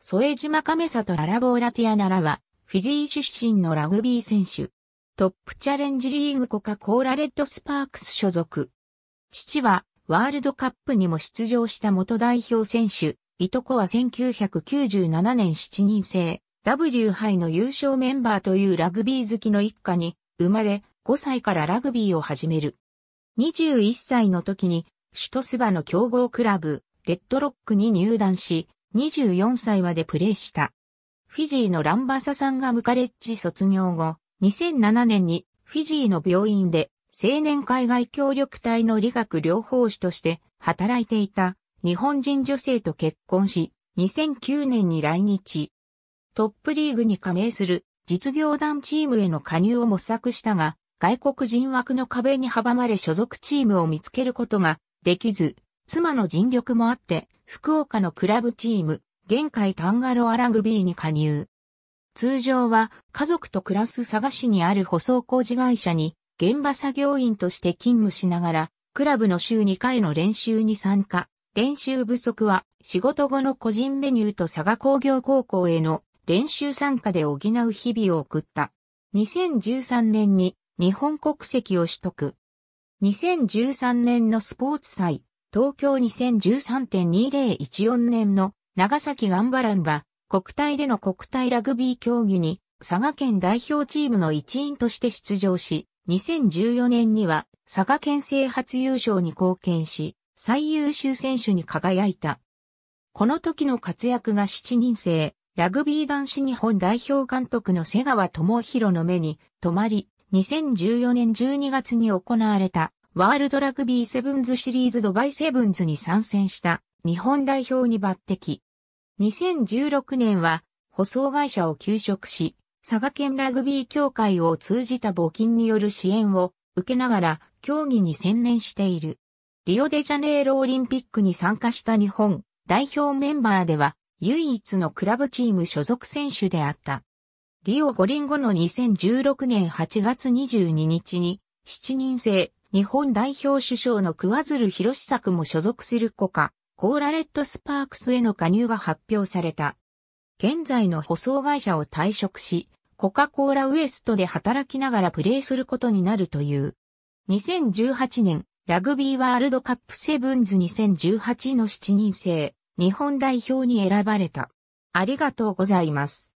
添島亀里ララボーラティアナラは、フィジー出身のラグビー選手。トップチャレンジリーグコカ・コーラレッドスパークス所属。父は、ワールドカップにも出場した元代表選手、いとこは1997年7人制、W 杯の優勝メンバーというラグビー好きの一家に、生まれ、5歳からラグビーを始める。21歳の時に、首都スバの強豪クラブ、レッドロックに入団し、24歳までプレーした。フィジーのランバサさんがムカレッジ卒業後、2007年にフィジーの病院で青年海外協力隊の理学療法士として働いていた日本人女性と結婚し、2009年に来日。トップリーグに加盟する実業団チームへの加入を模索したが、外国人枠の壁に阻まれ所属チームを見つけることができず、妻の尽力もあって、福岡のクラブチーム、現海タンガロアラグビーに加入。通常は家族と暮らす佐賀市にある舗装工事会社に現場作業員として勤務しながら、クラブの週2回の練習に参加。練習不足は仕事後の個人メニューと佐賀工業高校への練習参加で補う日々を送った。2013年に日本国籍を取得。2013年のスポーツ祭、東京2013.2014年の長崎ガンバランは国体での国体ラグビー競技に佐賀県代表チームの一員として出場し、2014年には佐賀県制初優勝に貢献し、最優秀選手に輝いた。この時の活躍が7人制、ラグビー男子日本代表監督の瀬川智弘の目に留まり、2014年12月に行われたワールドラグビーセブンズシリーズドバイセブンズに参戦した日本代表に抜擢。2016年は、舗装会社を休職し、佐賀県ラグビー協会を通じた募金による支援を受けながら競技に専念している。リオデジャネイロオリンピックに参加した日本代表メンバーでは唯一のクラブチーム所属選手であった。リオ五輪後の2016年8月22日に7人制日本代表首相の桑鶴博作も所属するコカ、コーラレットスパークスへの加入が発表された。現在の舗装会社を退職し、コカ・コーラウエストで働きながらプレーすることになるという。2018年、ラグビーワールドカップセブンズ2018の7人制、日本代表に選ばれた。ありがとうございます。